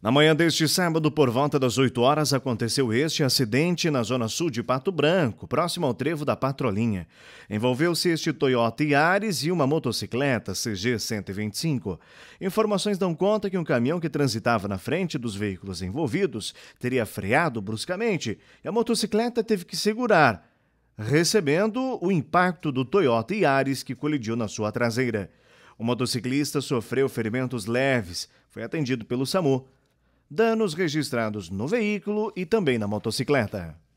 Na manhã deste sábado, por volta das 8 horas, aconteceu este acidente na zona sul de Pato Branco, próximo ao trevo da Patrolinha. Envolveu-se este Toyota Yaris e uma motocicleta CG 125. Informações dão conta que um caminhão que transitava na frente dos veículos envolvidos teria freado bruscamente e a motocicleta teve que segurar, recebendo o impacto do Toyota Yaris que colidiu na sua traseira. O motociclista sofreu ferimentos leves, foi atendido pelo SAMU danos registrados no veículo e também na motocicleta.